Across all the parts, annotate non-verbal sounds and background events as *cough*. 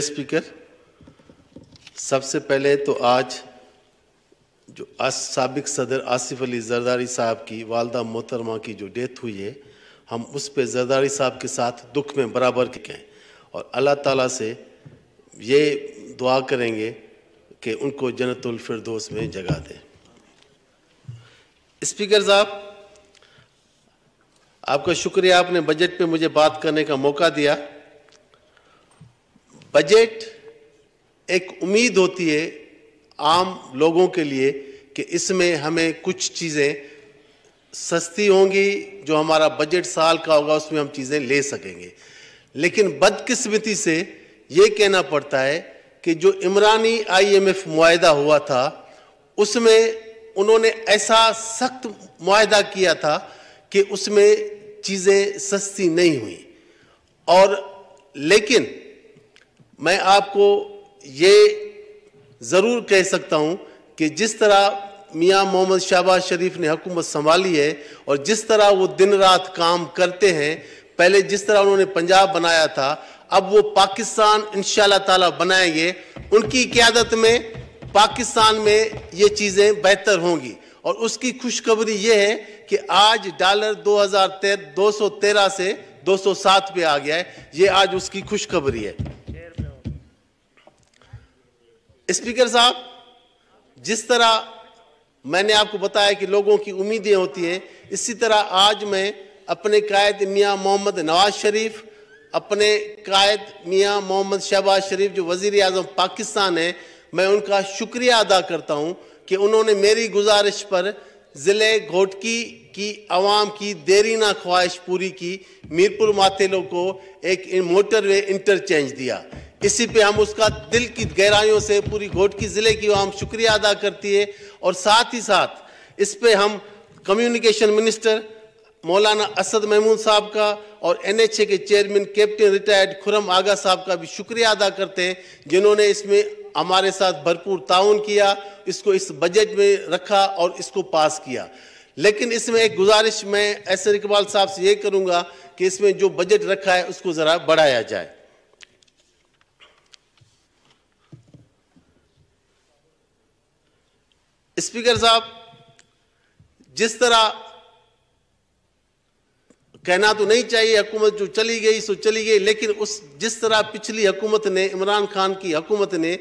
speaker सबसे पहले तो आज जो सबक सदर आसिफ अली जरदारी साहब की वालदा मोहतरमा की जो डेथ हुई है हम उस पर जरदारी साहब के साथ दुख में बराबर के हैं और अल्लाह ताला से ये दुआ करेंगे कि उनको जन्नतफरदोस में जगह दें स्पीकर साहब आपका शुक्रिया आपने बजट पे मुझे बात करने का मौका दिया बजट एक उम्मीद होती है आम लोगों के लिए कि इसमें हमें कुछ चीज़ें सस्ती होंगी जो हमारा बजट साल का होगा उसमें हम चीज़ें ले सकेंगे लेकिन बदकिस्मती से ये कहना पड़ता है कि जो इमरानी आईएमएफ माहा हुआ था उसमें उन्होंने ऐसा सख्त माहा किया था कि उसमें चीज़ें सस्ती नहीं हुई और लेकिन मैं आपको ये ज़रूर कह सकता हूँ कि जिस तरह मियाँ मोहम्मद शहबाज शरीफ ने हुकूमत संभाली है और जिस तरह वो दिन रात काम करते हैं पहले जिस तरह उन्होंने पंजाब बनाया था अब वो पाकिस्तान इन ताला बनाएंगे उनकी क्यादत में पाकिस्तान में ये चीज़ें बेहतर होंगी और उसकी खुशखबरी ये है कि आज डॉलर दो हज़ार से 207 पे आ गया है ये आज उसकी खुशखबरी है स्पीकर साहब जिस तरह मैंने आपको बताया कि लोगों की उम्मीदें होती हैं इसी तरह आज मैं अपने कायद मियाँ मोहम्मद नवाज शरीफ अपने कायद मियाँ मोहम्मद शहबाज शरीफ जो वज़ी अजम पाकिस्तान हैं मैं उनका शुक्रिया अदा करता हूँ कि उन्होंने मेरी गुजारिश पर ज़िले घोटकी की आवाम की देरी ना ख्वाहिश पूरी की मीरपुर माथेलों को एक मोटरवे इंटरचेंज दिया इसी पे हम उसका दिल की गहराइयों से पूरी घोटकी ज़िले की हम शुक्रिया अदा करती है और साथ ही साथ इस पे हम कम्युनिकेशन मिनिस्टर मौलाना असद महमूद साहब का और एनएचए के chairman captain retired Khurram Agha साहब का भी शुक्रिया अदा करते हैं जिन्होंने इसमें हमारे साथ भरपूर ताउन किया इसको इस बजट में रखा और इसको पास किया लेकिन इसमें एक गुजारिश मैं ऐसे इकबाल साहब से ये करूँगा कि इसमें जो बजट रखा है उसको ज़रा बढ़ाया जाए स्पीकर साहब जिस तरह कहना तो नहीं चाहिए हुकूमत जो चली गई सो चली गई लेकिन उस जिस तरह पिछली हुकूमत ने इमरान खान की हुकूमत ने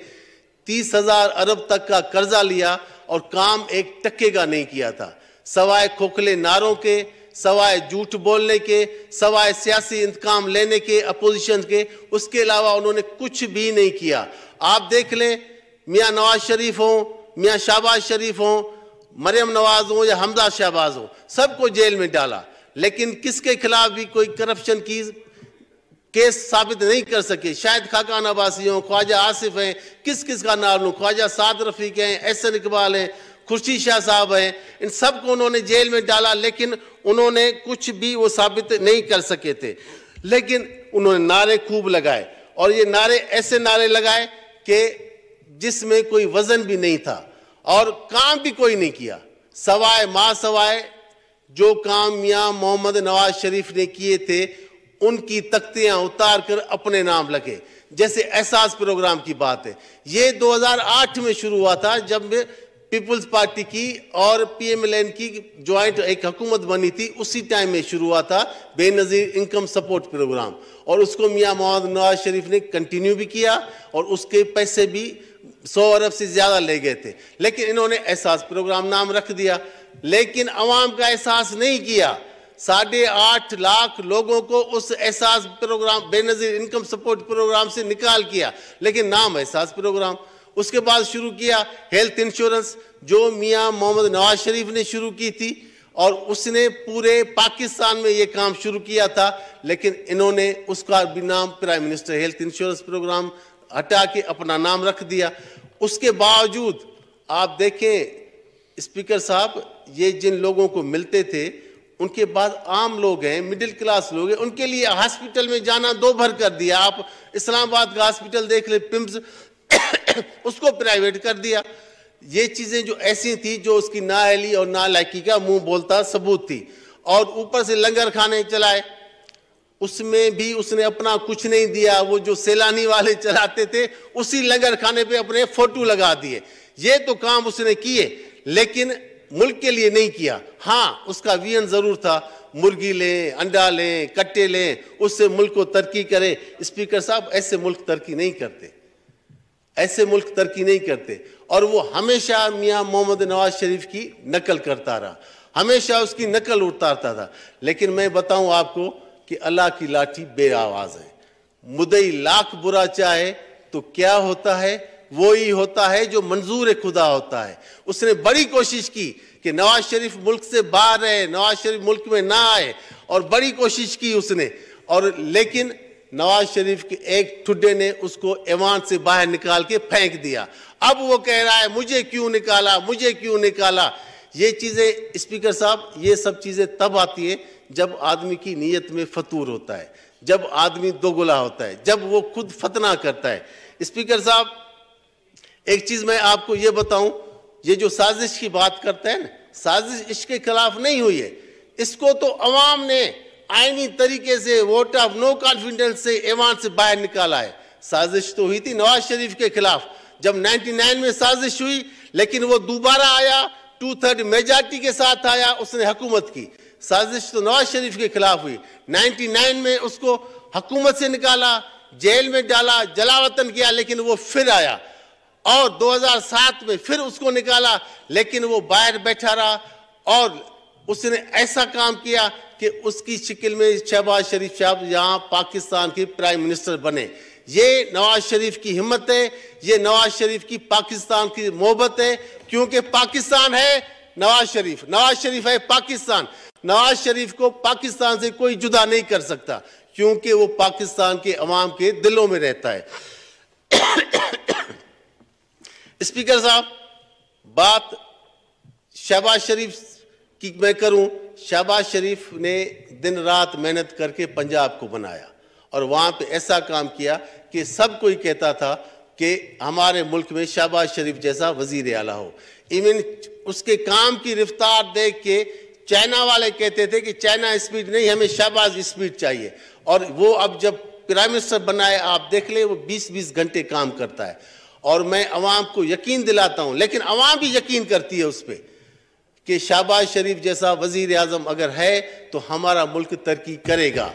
तीस हजार अरब तक का कर्जा लिया और काम एक टक्के का नहीं किया था सवाए खोखले नारों के सवाए झूठ बोलने के सवाए सियासी इंतकाम लेने के अपोजिशन के उसके अलावा उन्होंने कुछ भी नहीं किया आप देख लें मियाँ नवाज शरीफ हों मियाँ शहबाज शरीफ हों मरियम नवाज हों या हमदा शहबाज हों सबको जेल में डाला लेकिन किसके खिलाफ भी कोई करप्शन की केस साबित नहीं कर सके शायद खाकान अबासी हों ख्वाजा आसिफ हैं किस किस का नाम लूँ ख्वाजा साद रफीक हैं एहसन इकबाल हैं खुर्शी शाह साहब हैं इन सब को उन्होंने जेल में डाला लेकिन उन्होंने कुछ भी वो साबित नहीं कर सके थे लेकिन उन्होंने नारे खूब लगाए और ये नारे ऐसे नारे लगाए कि जिसमें कोई वजन भी नहीं था और काम भी कोई नहीं किया सवाए माँ सवाए जो काम मियाँ मोहम्मद नवाज शरीफ ने किए थे उनकी तख्तियां उतार कर अपने नाम लगे जैसे एहसास प्रोग्राम की बात है ये 2008 में शुरू हुआ था जब पीपल्स पार्टी की और पीएमएलएन की ज्वाइंट एक हुकूमत बनी थी उसी टाइम में शुरू हुआ था बेनज़ीर इनकम सपोर्ट प्रोग्राम और उसको मियाँ मोहम्मद नवाज शरीफ ने कंटिन्यू भी किया और उसके पैसे भी सौ अरब से ज़्यादा ले गए थे लेकिन इन्होंने एहसास प्रोग्राम नाम रख दिया लेकिन अवाम का एहसास नहीं किया साढ़े आठ लाख लोगों को उस Ehsaas program Benazir income support program से निकाल किया लेकिन नाम एहसास प्रोग्राम उसके बाद शुरू किया हेल्थ इंश्योरेंस जो मियाँ मोहम्मद नवाज शरीफ ने शुरू की थी और उसने पूरे पाकिस्तान में ये काम शुरू किया था लेकिन इन्होंने उसका भी नाम prime minister health insurance program हटा के अपना नाम रख दिया उसके बावजूद आप देखें स्पीकर साहब ये जिन लोगों को मिलते थे उनके बाद आम लोग हैं मिडिल क्लास लोग हैं उनके लिए हॉस्पिटल में जाना दो भर कर दिया आप इस्लामाबाद का हॉस्पिटल देख ले पिम्स *coughs* उसको प्राइवेट कर दिया ये चीज़ें जो ऐसी थी जो उसकी नाअली और नालायकी का मुंह बोलता सबूत थी और ऊपर से लंगर खाने चलाए उसमें भी उसने अपना कुछ नहीं दिया वो जो सैलानी वाले चलाते थे उसी लंगर खाने पे अपने फोटो लगा दिए ये तो काम उसने किए लेकिन मुल्क के लिए नहीं किया हाँ उसका वियन ज़रूर था मुर्गी लें अंडा लें कट्टे लें उससे मुल्क को तरक्की करें स्पीकर साहब ऐसे मुल्क तरक्की नहीं करते ऐसे मुल्क तरक्की नहीं करते और वो हमेशा मियाँ मोहम्मद नवाज शरीफ की नकल करता रहा हमेशा उसकी नकल उतारता था लेकिन मैं बताऊं आपको कि अल्लाह की लाठी बे आवाज है मुदई लाख बुरा चाहे तो क्या होता है वो ही होता है जो मंजूर खुदा होता है उसने बड़ी कोशिश की कि नवाज शरीफ मुल्क से बाहर रहे नवाज शरीफ मुल्क में ना आए और बड़ी कोशिश की उसने और लेकिन नवाज शरीफ के एक ठुड्डे ने उसको ऐवान से बाहर निकाल के फेंक दिया अब वो कह रहा है मुझे क्यों निकाला मुझे क्यों निकाला ये चीज़ें स्पीकर साहब ये सब चीज़ें तब आती है जब आदमी की नीयत में फतूर होता है जब आदमी दोगुला होता है जब वो खुद फतना करता है स्पीकर साहब एक चीज़ मैं आपको ये बताऊं ये जो साजिश की बात करते हैं ना साजिश इसके खिलाफ नहीं हुई है इसको तो अवाम ने आइनी तरीके से वोट ऑफ नो कॉन्फिडेंस से ऐवान से बाहर निकाला है साजिश तो हुई थी नवाज शरीफ के खिलाफ जब 99 में साजिश हुई लेकिन वो दोबारा आया टू थर्ड मेजॉरिटी के साथ आया उसने हुकूमत की साजिश तो नवाज शरीफ के खिलाफ हुई 99 में उसको हकूमत से निकाला जेल में डाला जलावतन किया लेकिन वो फिर आया और 2007 में फिर उसको निकाला लेकिन वो बाहर बैठा रहा और उसने ऐसा काम किया कि उसकी शिकिल में शहबाज शरीफ साहब यहाँ पाकिस्तान के प्राइम मिनिस्टर बने ये नवाज शरीफ की हिम्मत है ये नवाज शरीफ की पाकिस्तान की मोहब्बत है क्योंकि पाकिस्तान है नवाज शरीफ नवाज शरीफ है पाकिस्तान नवाज शरीफ को पाकिस्तान से कोई जुदा नहीं कर सकता क्योंकि वो पाकिस्तान के अवाम के दिलों में रहता है स्पीकर साहब बात शहबाज शरीफ की मैं करूं शहबाज शरीफ ने दिन रात मेहनत करके पंजाब को बनाया और वहां पे ऐसा काम किया कि सब कोई कहता था कि हमारे मुल्क में शहबाज शरीफ जैसा वजीर अला हो इवन उसके काम की रफ्तार देख के चाइना वाले कहते थे कि चाइना स्पीड नहीं हमें शहबाज स्पीड चाहिए और वो अब जब प्राइम मिनिस्टर बनाए आप देख लें वो 20-20 घंटे काम करता है और मैं अवाम को यकीन दिलाता हूँ लेकिन अवाम भी यकीन करती है उस पर कि शहबाज शरीफ जैसा वजीर अजम अगर है तो हमारा मुल्क तरक्की करेगा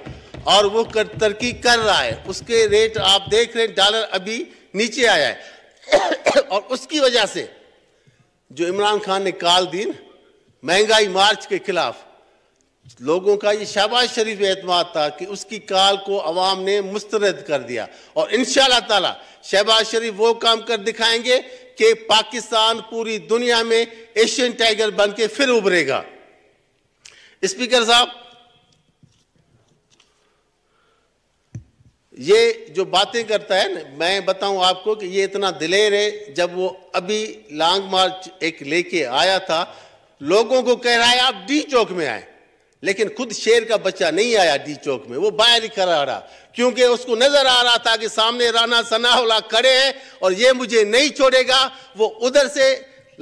और वो कर तरक्की कर रहा है उसके रेट आप देख रहे हैं डॉलर अभी नीचे आया है *coughs* और उसकी वजह से जो इमरान खान ने काल दिन महंगाई मार्च के खिलाफ लोगों का ये शहबाज शरीफ एतमाद था कि उसकी काल को अवाम ने मुस्तरद कर दिया और इन ताला शहबाज शरीफ वो काम कर दिखाएंगे कि पाकिस्तान पूरी दुनिया में एशियन टाइगर बन के फिर उभरेगा स्पीकर साहब ये जो बातें करता है ना मैं बताऊं आपको कि ये इतना दिलेर है जब वो अभी लॉन्ग मार्च एक लेके आया था लोगों को कह रहा है आप डी चौक में आए लेकिन खुद शेर का बच्चा नहीं आया डी चौक में वो बाहर ही खड़ा रहा क्योंकि उसको नजर आ रहा था कि सामने राना सनाउला खड़े हैं और ये मुझे नहीं छोड़ेगा वो उधर से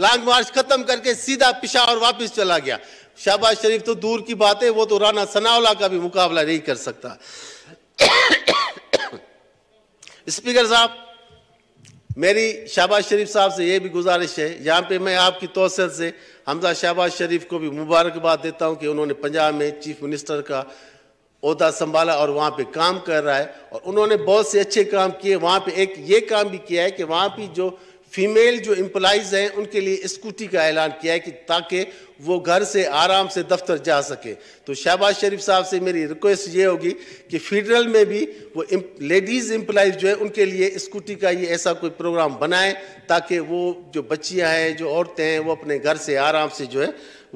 लॉन्ग मार्च खत्म करके सीधा पिशावर वापस चला गया शहबाज शरीफ तो दूर की बात है वो तो राना सनाउला का भी मुकाबला नहीं कर सकता स्पीकर साहब मेरी शहबाज शरीफ साहब से ये भी गुजारिश है यहाँ पे मैं आपकी तोसत से हमजा शहबाज शरीफ को भी मुबारकबाद देता हूँ कि उन्होंने पंजाब में चीफ मिनिस्टर का अहदा संभाला और वहाँ पे काम कर रहा है और उन्होंने बहुत से अच्छे काम किए वहाँ पे एक ये काम भी किया है कि वहाँ पे जो फीमेल जो एम्प्लाइज हैं उनके लिए स्कूटी का ऐलान किया है कि ताकि वो घर से आराम से दफ्तर जा सके तो शहबाज शरीफ साहब से मेरी रिक्वेस्ट ये होगी कि फेडरल में भी वो लेडीज़ एम्प्लाइज जो है उनके लिए स्कूटी का ये ऐसा कोई प्रोग्राम बनाएं ताकि वो जो बच्चियां हैं जो औरतें हैं वो अपने घर से आराम से जो है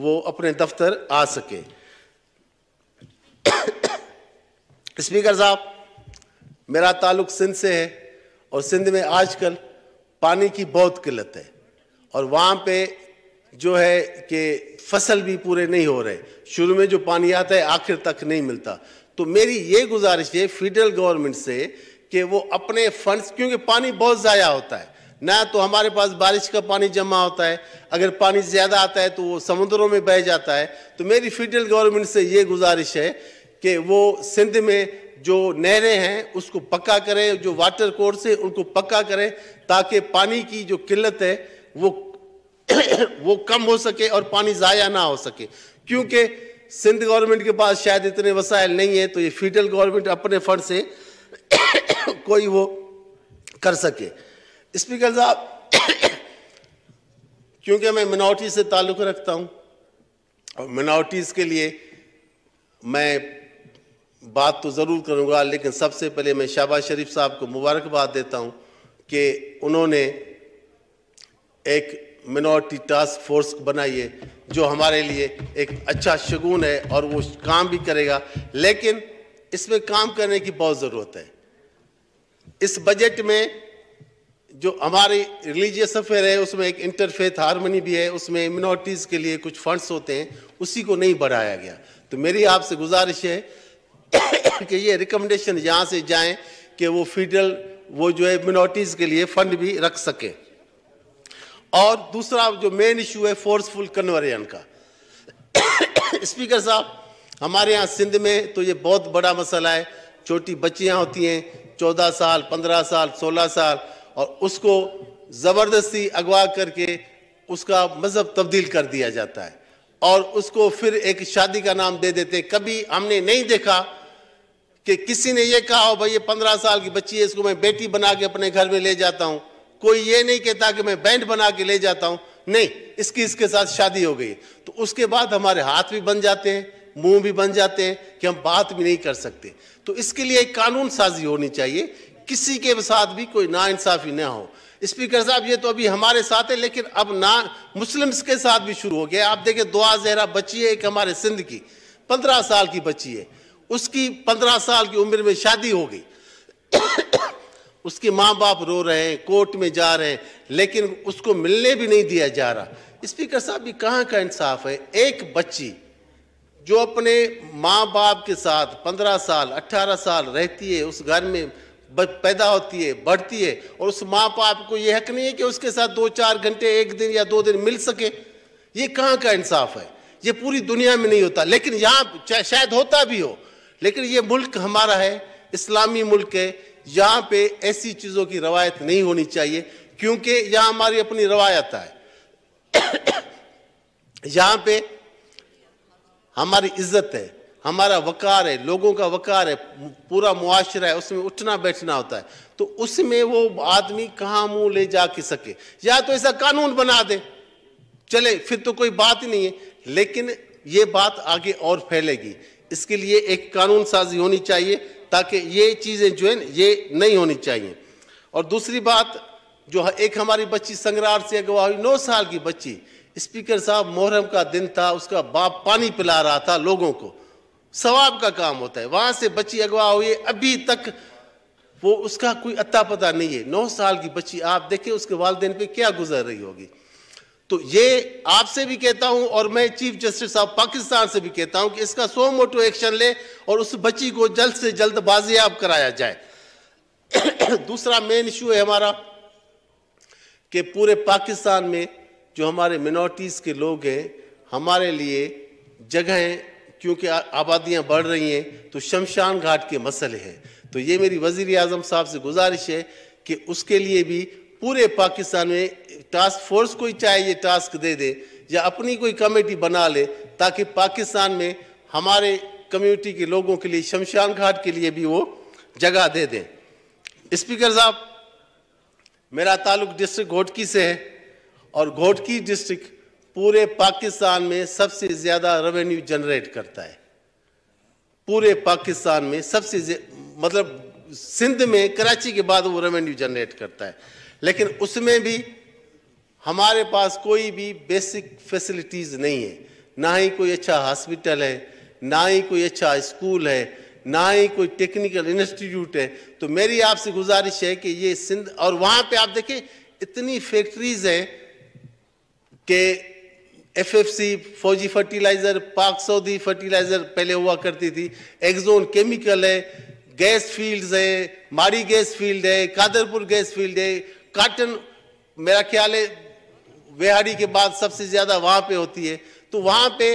वो अपने दफ्तर आ सके *coughs* स्पीकर साहब मेरा ताल्लुक सिंध से है और सिंध में आजकल पानी की बहुत किल्लत है और वहाँ पे जो है कि फसल भी पूरे नहीं हो रहे शुरू में जो पानी आता है आखिर तक नहीं मिलता तो मेरी ये गुजारिश है फेडरल गवर्नमेंट से कि वो अपने फंड्स क्योंकि पानी बहुत ज़ाया होता है ना तो हमारे पास बारिश का पानी जमा होता है अगर पानी ज़्यादा आता है तो वो समुद्रों में बह जाता है तो मेरी फेडरल गवर्नमेंट से ये गुजारिश है कि वो सिंध में जो नहरें हैं उसको पक्का करें जो वाटर कोर्स है उनको पक्का करें ताकि पानी की जो किल्लत है वो *clears throat* वो कम हो सके और पानी ज़ाया ना हो सके क्योंकि सिंध गवर्नमेंट के पास शायद इतने वसायल नहीं है तो ये फीडरल गवर्नमेंट अपने फंड से *clears throat* कोई वो कर सके स्पीकर साहब *clears throat* क्योंकि मैं मिनोरिटी से ताल्लुक़ रखता हूँ और मिनोरिटीज के लिए मैं बात तो ज़रूर करूँगा लेकिन सबसे पहले मैं शहबाज शरीफ साहब को मुबारकबाद देता हूँ कि उन्होंने एक मिनोरिटी टास्क फोर्स बनाई है जो हमारे लिए एक अच्छा शगुन है और वो काम भी करेगा लेकिन इसमें काम करने की बहुत ज़रूरत है इस बजट में जो हमारी रिलीजियस अफेयर है उसमें एक इंटरफेथ हारमोनी भी है उसमें मिनोरिटीज़ के लिए कुछ फंड्स होते हैं उसी को नहीं बढ़ाया गया तो मेरी आपसे गुजारिश है कि ये रिकमेंडेशन यहाँ से जाएं कि वो फीडरल वो जो है मिनोरिटीज़ के लिए फंड भी रख सके और दूसरा जो मेन इशू है फोर्सफुल कन्वर्जन का स्पीकर साहब हमारे यहाँ सिंध में तो ये बहुत बड़ा मसला है छोटी बच्चियाँ होती हैं चौदह साल पंद्रह साल सोलह साल और उसको ज़बरदस्ती अगवा करके उसका मज़हब तब्दील कर दिया जाता है और उसको फिर एक शादी का नाम दे देते कभी हमने नहीं देखा कि किसी ने ये कहा हो भाई ये पंद्रह साल की बच्ची है इसको मैं बेटी बना के अपने घर में ले जाता हूँ कोई ये नहीं कहता कि मैं बैंड बना के ले जाता हूँ नहीं इसकी इसके साथ शादी हो गई तो उसके बाद हमारे हाथ भी बन जाते हैं मुंह भी बन जाते हैं कि हम बात भी नहीं कर सकते तो इसके लिए एक कानून साजी होनी चाहिए किसी के साथ भी कोई नाइंसाफ़ी ना हो स्पीकर साहब ये तो अभी हमारे साथ है लेकिन अब ना मुस्लिम्स के साथ भी शुरू हो गया आप देखें दुआ जहरा बच्ची है एक हमारे सिंध की पंद्रह साल की बच्ची है उसकी पंद्रह साल की उम्र में शादी हो गई उसके माँ बाप रो रहे हैं कोर्ट में जा रहे हैं लेकिन उसको मिलने भी नहीं दिया जा रहा स्पीकर साहब ये कहाँ का इंसाफ है एक बच्ची जो अपने माँ बाप के साथ पंद्रह साल अट्ठारह साल रहती है उस घर में पैदा होती है बढ़ती है और उस माँ बाप को ये हक नहीं है कि उसके साथ दो चार घंटे एक दिन या दो दिन मिल सके ये कहाँ का इंसाफ है ये पूरी दुनिया में नहीं होता लेकिन यहाँ शायद होता भी हो लेकिन ये मुल्क हमारा है इस्लामी मुल्क है यहाँ पे ऐसी चीज़ों की रवायत नहीं होनी चाहिए क्योंकि यहाँ हमारी अपनी रवायत है *coughs* यहाँ पे हमारी इज्जत है हमारा वकार है लोगों का वकार है पूरा मुआशरा है उसमें उठना बैठना होता है तो उसमें वो आदमी कहाँ मुंह ले जा के सके या तो ऐसा कानून बना दे चले फिर तो कोई बात ही नहीं है लेकिन ये बात आगे और फैलेगी इसके लिए एक कानून साजी होनी चाहिए ताकि ये चीज़ें जो है ये नहीं होनी चाहिए और दूसरी बात जो एक हमारी बच्ची संग्रार से अगवा हुई नौ साल की बच्ची स्पीकर साहब मुहर्रम का दिन था उसका बाप पानी पिला रहा था लोगों को सवाब का काम होता है वहाँ से बच्ची अगवा हुई अभी तक वो उसका कोई अता पता नहीं है नौ साल की बच्ची आप देखें उसके वालदेन पर क्या गुजर रही होगी तो ये आपसे भी कहता हूं और मैं चीफ जस्टिस ऑफ पाकिस्तान से भी कहता हूं कि इसका सो मोटो एक्शन ले और उस बच्ची को जल्द से जल्द बाजियाब कराया जाए *coughs* दूसरा मेन इशू है हमारा कि पूरे पाकिस्तान में जो हमारे मिनोरिटीज़ के लोग हैं हमारे लिए जगहें क्योंकि आबादियां बढ़ रही हैं तो शमशान घाट के मसले हैं तो ये मेरी वजीर आजम साहब से गुजारिश है कि उसके लिए भी पूरे पाकिस्तान में टास्क फोर्स को ही चाहे ये टास्क दे दे या अपनी कोई कमेटी बना ले ताकि पाकिस्तान में हमारे कम्युनिटी के लोगों के लिए शमशान घाट के लिए भी वो जगह दे दें स्पीकर साहब मेरा ताल्लुक डिस्ट्रिक्ट घोटकी से है और घोटकी डिस्ट्रिक्ट पूरे पाकिस्तान में सबसे ज़्यादा रेवेन्यू जनरेट करता है पूरे पाकिस्तान में सबसे मतलब सिंध में कराची के बाद वो रेवेन्यू जनरेट करता है लेकिन उसमें भी हमारे पास कोई भी बेसिक फैसिलिटीज़ नहीं है ना ही कोई अच्छा हॉस्पिटल है ना ही कोई अच्छा स्कूल है ना ही कोई टेक्निकल इंस्टीट्यूट है तो मेरी आपसे गुजारिश है कि ये सिंध और वहाँ पे आप देखें इतनी फैक्ट्रीज हैं कि एफएफसी फौजी फर्टिलाइज़र पाक सऊदी फर्टिलाइज़र पहले हुआ करती थी एग्जोन केमिकल है गैस फील्ड्स है माड़ी गैस फील्ड है कादरपुर गैस फील्ड है काटन मेरा ख्याल है वेहाड़ी के बाद सबसे ज़्यादा वहां पे होती है तो वहां पे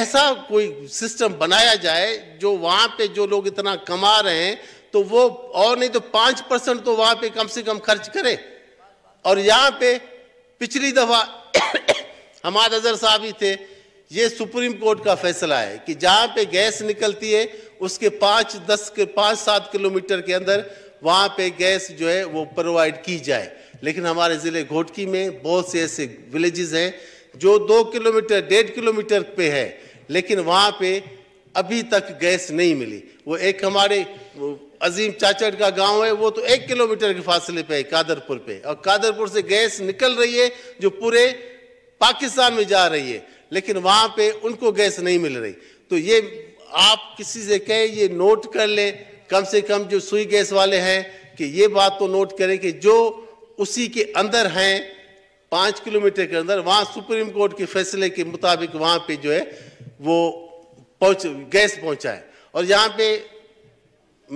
ऐसा कोई सिस्टम बनाया जाए जो वहां पे जो लोग इतना कमा रहे हैं तो वो और नहीं तो पांच परसेंट तो वहां पे कम से कम खर्च करे और यहाँ पे पिछली दफ़ा *coughs* हमारे अजहर साहब ही थे ये सुप्रीम कोर्ट का फैसला है कि जहां पे गैस निकलती है उसके पांच दस के पाँच सात किलोमीटर के अंदर वहाँ पे गैस जो है वो प्रोवाइड की जाए लेकिन हमारे ज़िले घोटकी में बहुत से ऐसे विलेजेस हैं जो दो किलोमीटर डेढ़ किलोमीटर पे है लेकिन वहाँ पे अभी तक गैस नहीं मिली वो एक हमारे अजीम चाचड़ का गांव है वो तो एक किलोमीटर के फासले पे है कादरपुर पे और कादरपुर से गैस निकल रही है जो पूरे पाकिस्तान में जा रही है लेकिन वहाँ पे उनको गैस नहीं मिल रही तो ये आप किसी से कहें ये नोट कर लें कम से कम जो सुई गैस वाले हैं कि ये बात तो नोट करें कि जो उसी के अंदर हैं पाँच किलोमीटर के अंदर वहाँ सुप्रीम कोर्ट के फैसले के मुताबिक वहाँ पे जो है वो पहुँच गैस पहुँचाए और यहाँ पे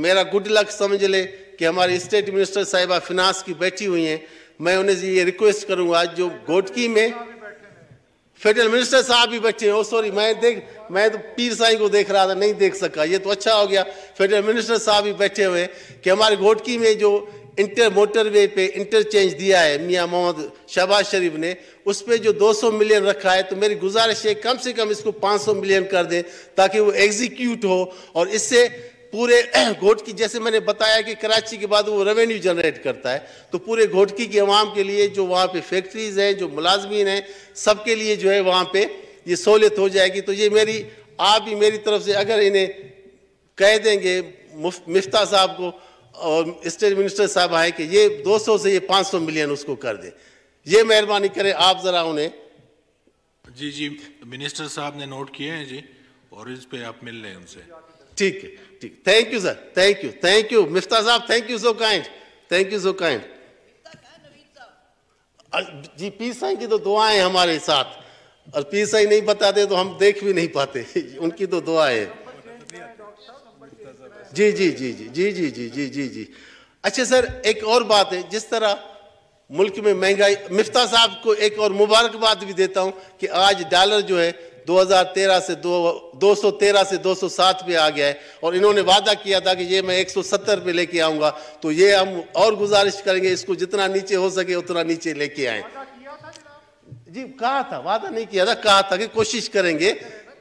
मेरा गुड लक समझ ले कि हमारे स्टेट मिनिस्टर साहिबा फिनांस की बैठी हुई हैं मैं उन्हें ये रिक्वेस्ट करूँगा जो गोटकी में फेडरल मिनिस्टर साहब भी बच्चे हैं ओ सॉरी मैं देख मैं तो पीर साई को देख रहा था नहीं देख सका ये तो अच्छा हो गया फेडरल मिनिस्टर साहब भी बैठे हुए कि हमारे घोटकी में जो इंटर मोटरवे पे इंटरचेंज दिया है मियाँ मोहम्मद शहबाज शरीफ ने उस पर जो 200 मिलियन रखा है तो मेरी गुजारिश है कम से कम इसको 500 मिलियन कर दें ताकि वो एग्जीक्यूट हो और इससे पूरे *clears throat* घोटकी जैसे मैंने बताया कि कराची के बाद वो रेवेन्यू जनरेट करता है तो पूरे घोटकी के अवाम के लिए जो वहाँ पे फैक्ट्रीज हैं जो मुलाजमीन हैं सबके लिए जो है वहाँ पे ये सहूलियत हो जाएगी तो ये मेरी आप ही मेरी तरफ से अगर इन्हें कह देंगे मिफ्ता साहब को और स्टेट मिनिस्टर साहब आए कि ये दो से ये पाँच मिलियन उसको कर दे ये मेहरबानी करें आप ज़रा उन्हें जी जी मिनिस्टर साहब ने नोट किए हैं जी और इस पर आप मिल रहे हैं उनसे ठीक है ठीक thank you sir thank you thank you Miftah साहब thank you so kind thank you so kind जी पी साई की तो दुआएं हमारे साथ और पी साई नहीं बताते तो हम देख भी नहीं पाते उनकी तो दुआएं जी जी जी जी जी जी जी जी जी जी अच्छा सर एक और बात है जिस तरह मुल्क में महंगाई मिफ्ता साहब को एक और मुबारकबाद भी देता हूँ कि आज डॉलर जो है 2013 से दो दो से 207 पे आ गया है और इन्होंने वादा किया था कि ये मैं 170 पे लेके आऊँगा तो ये हम और गुजारिश करेंगे इसको जितना नीचे हो सके उतना नीचे लेके आए जी कहा था वादा नहीं किया था कहा था कि कोशिश करेंगे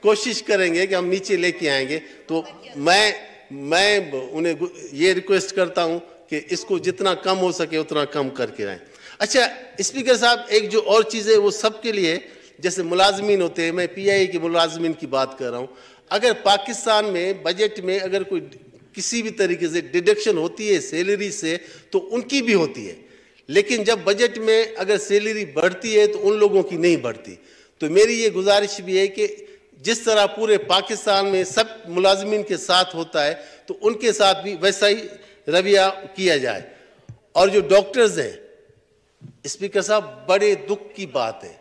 कोशिश करेंगे कि हम नीचे लेके आएंगे तो मैं मैं उन्हें ये रिक्वेस्ट करता हूँ कि इसको जितना कम हो सके उतना कम करके आए अच्छा स्पीकर साहब एक जो और चीज़ है वो सबके लिए जैसे मुलाजमीन होते हैं मैं पीआई के मुलाजमीन की बात कर रहा हूँ अगर पाकिस्तान में बजट में अगर कोई किसी भी तरीके से डिडक्शन होती है सैलरी से तो उनकी भी होती है लेकिन जब बजट में अगर सैलरी बढ़ती है तो उन लोगों की नहीं बढ़ती तो मेरी ये गुजारिश भी है कि जिस तरह पूरे पाकिस्तान में सब मुलाजमीन के साथ होता है तो उनके साथ भी वैसा ही रवैया किया जाए और जो डॉक्टर्स हैं स्पीकर साहब बड़े दुख की बात है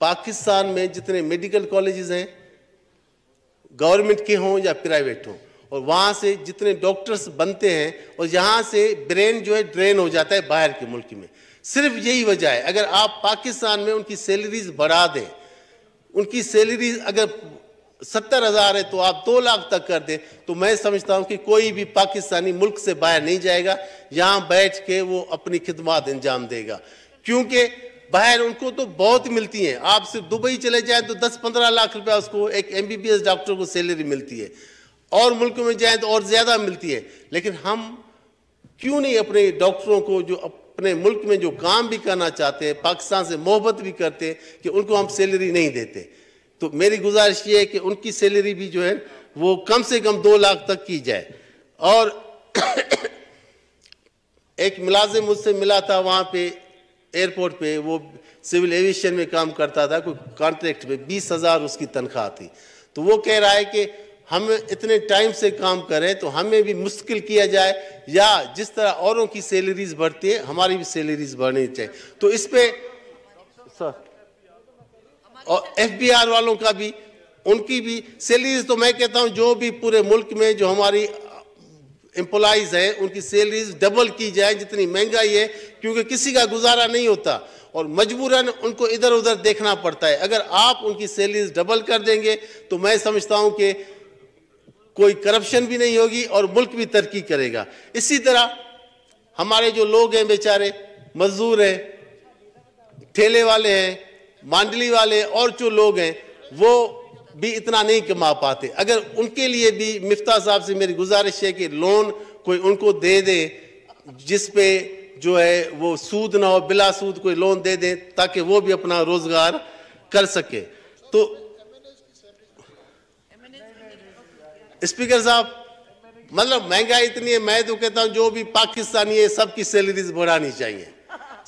पाकिस्तान में जितने मेडिकल कॉलेजेस हैं गवर्नमेंट के हों या प्राइवेट हों और वहाँ से जितने डॉक्टर्स बनते हैं और यहाँ से ब्रेन जो है ड्रेन हो जाता है बाहर के मुल्क में सिर्फ यही वजह है अगर आप पाकिस्तान में उनकी सैलरीज बढ़ा दें उनकी सैलरीज अगर सत्तर हज़ार है तो आप दो लाख तक कर दें तो मैं समझता हूँ कि कोई भी पाकिस्तानी मुल्क से बाहर नहीं जाएगा यहाँ बैठ के वो अपनी खिदमत अंजाम देगा क्योंकि बाहर उनको तो बहुत मिलती हैं आप सिर्फ दुबई चले जाएं तो 10-15 लाख रुपया उसको एक एमबीबीएस डॉक्टर को सैलरी मिलती है और मुल्क में जाएं तो और ज़्यादा मिलती है लेकिन हम क्यों नहीं अपने डॉक्टरों को जो अपने मुल्क में जो काम भी करना चाहते हैं पाकिस्तान से मोहब्बत भी करते हैं कि उनको हम सैलरी नहीं देते तो मेरी गुजारिश ये है कि उनकी सैलरी भी जो है वो कम से कम दो लाख तक की जाए और *coughs* एक मुलाजिम मुझसे मिला था वहाँ पे एयरपोर्ट पे वो सिविल एविएशन में काम करता था कोई कॉन्ट्रैक्ट पे बीस हज़ार उसकी तनख्वाह थी तो वो कह रहा है कि हम इतने टाइम से काम करें तो हमें भी मुश्किल किया जाए या जिस तरह औरों की सैलरीज बढ़ती है हमारी भी सैलरीज बढ़नी चाहिए तो इस पर सर और एफ वालों का भी उनकी भी सैलरीज तो मैं कहता हूँ जो भी पूरे मुल्क में जो हमारी एम्प्लॉज हैं उनकी सैलरीज डबल की जाए जितनी महंगाई है क्योंकि किसी का गुजारा नहीं होता और मजबूरन उनको इधर उधर देखना पड़ता है अगर आप उनकी सैलरीज डबल कर देंगे तो मैं समझता हूँ कि कोई करप्शन भी नहीं होगी और मुल्क भी तरक्की करेगा इसी तरह हमारे जो लोग हैं बेचारे मजदूर हैं ठेले वाले हैं मांडली वाले और जो लोग हैं वो भी इतना नहीं कमा पाते अगर उनके लिए भी मिफ्ता साहब से मेरी गुजारिश है कि लोन कोई उनको दे दे जिस पे जो है वो सूद ना हो बिला सूद कोई लोन दे दे ताकि वो भी अपना रोजगार कर सके तो स्पीकर साहब मतलब महंगाई इतनी है मैं तो कहता हूँ जो भी पाकिस्तानी है सबकी सैलरीज बढ़ानी चाहिए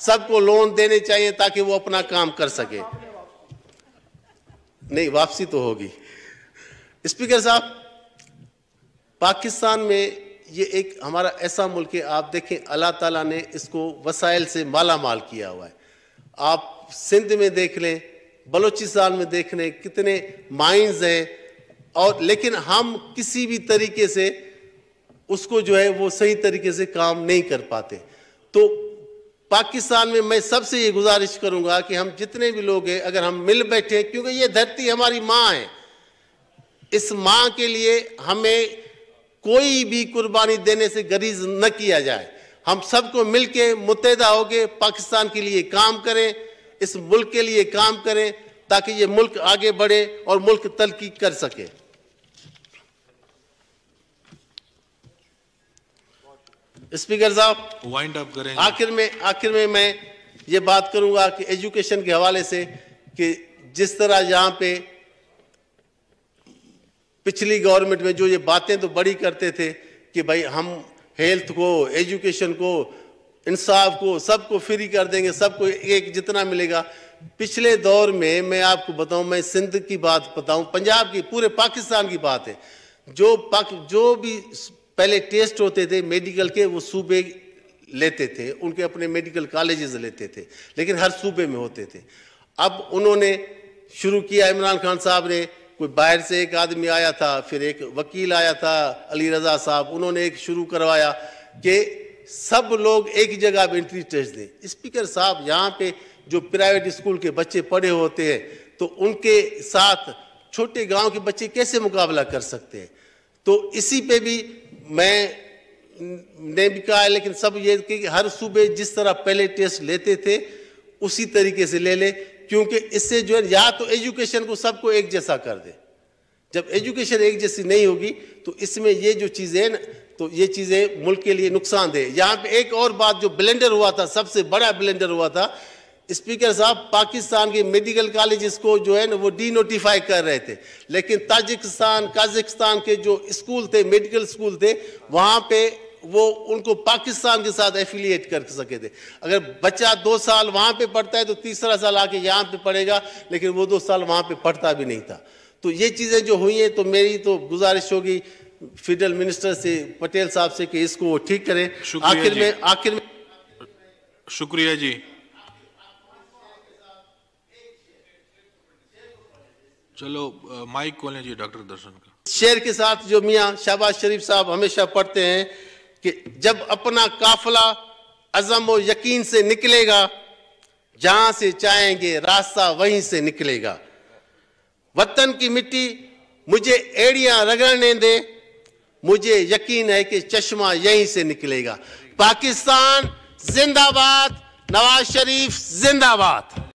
सबको लोन देने चाहिए ताकि वो अपना काम कर सके नहीं वापसी तो होगी स्पीकर साहब पाकिस्तान में ये एक हमारा ऐसा मुल्क है आप देखें अल्लाह ताला ने इसको वसाइल से माला माल किया हुआ है आप सिंध में देख लें बलोचिस्तान में देख लें कितने माइंस हैं और लेकिन हम किसी भी तरीके से उसको जो है वो सही तरीके से काम नहीं कर पाते तो पाकिस्तान में मैं सबसे ये गुजारिश करूंगा कि हम जितने भी लोग हैं अगर हम मिल बैठे क्योंकि ये धरती हमारी माँ है इस माँ के लिए हमें कोई भी कुर्बानी देने से गरीज न किया जाए हम सबको मिल के मुतहदा होके पाकिस्तान के लिए काम करें इस मुल्क के लिए काम करें ताकि ये मुल्क आगे बढ़े और मुल्क तरक्की कर सके स्पीकर साहब वाइंड अप करें आखिर में आखिर में मैं ये बात करूंगा कि एजुकेशन के हवाले से कि जिस तरह यहाँ पे पिछली गवर्नमेंट में जो ये बातें तो बड़ी करते थे कि भाई हम हेल्थ को एजुकेशन को इंसाफ को सबको फ्री कर देंगे सबको एक जितना मिलेगा पिछले दौर में मैं आपको बताऊं मैं सिंध की बात बताऊं पंजाब की पूरे पाकिस्तान की बात है जो पाक जो भी पहले टेस्ट होते थे मेडिकल के वो सूबे लेते थे उनके अपने मेडिकल कॉलेजेस लेते थे लेकिन हर सूबे में होते थे अब उन्होंने शुरू किया इमरान खान साहब ने कोई बाहर से एक आदमी आया था फिर एक वकील आया था अली रजा साहब उन्होंने एक शुरू करवाया कि सब लोग एक जगह पर एंट्री टेस्ट दें स्पीकर साहब यहाँ पे जो प्राइवेट स्कूल के बच्चे पढ़े होते हैं तो उनके साथ छोटे गांव के बच्चे कैसे मुकाबला कर सकते हैं तो इसी पे भी मैं ने भी कहा है लेकिन सब ये कि हर सुबह जिस तरह पहले टेस्ट लेते थे उसी तरीके से ले ले क्योंकि इससे जो है या तो एजुकेशन को सबको एक जैसा कर दे जब एजुकेशन एक जैसी नहीं होगी तो इसमें ये जो चीज़ें ना तो ये चीज़ें मुल्क के लिए नुकसान दे यहाँ पे एक और बात जो ब्लेंडर हुआ था सबसे बड़ा ब्लेंडर हुआ था स्पीकर साहब पाकिस्तान के मेडिकल कॉलेज को जो है ना वो डी नोटिफाई कर रहे थे लेकिन ताजिकिस्तान काजिकिस्तान के जो स्कूल थे मेडिकल स्कूल थे वहाँ पे वो उनको पाकिस्तान के साथ एफिलिएट कर सके थे अगर बच्चा दो साल वहाँ पे पढ़ता है तो तीसरा साल आके यहाँ पे पढ़ेगा लेकिन वो दो साल वहाँ पे पढ़ता भी नहीं था तो ये चीज़ें जो हुई हैं तो मेरी तो गुजारिश होगी फेडरल मिनिस्टर से पटेल साहब से कि इसको वो ठीक करें आखिर में आखिर में शुक्रिया जी चलो माइक को ले डॉक्टर दर्शन का शेर के साथ जो मियाँ शहबाज शरीफ साहब हमेशा पढ़ते हैं कि जब अपना काफिला अजम और यकीन से निकलेगा जहां से चाहेंगे रास्ता वहीं से निकलेगा वतन की मिट्टी मुझे एड़िया रगड़ने दे मुझे यकीन है कि चश्मा यहीं से निकलेगा पाकिस्तान जिंदाबाद नवाज शरीफ जिंदाबाद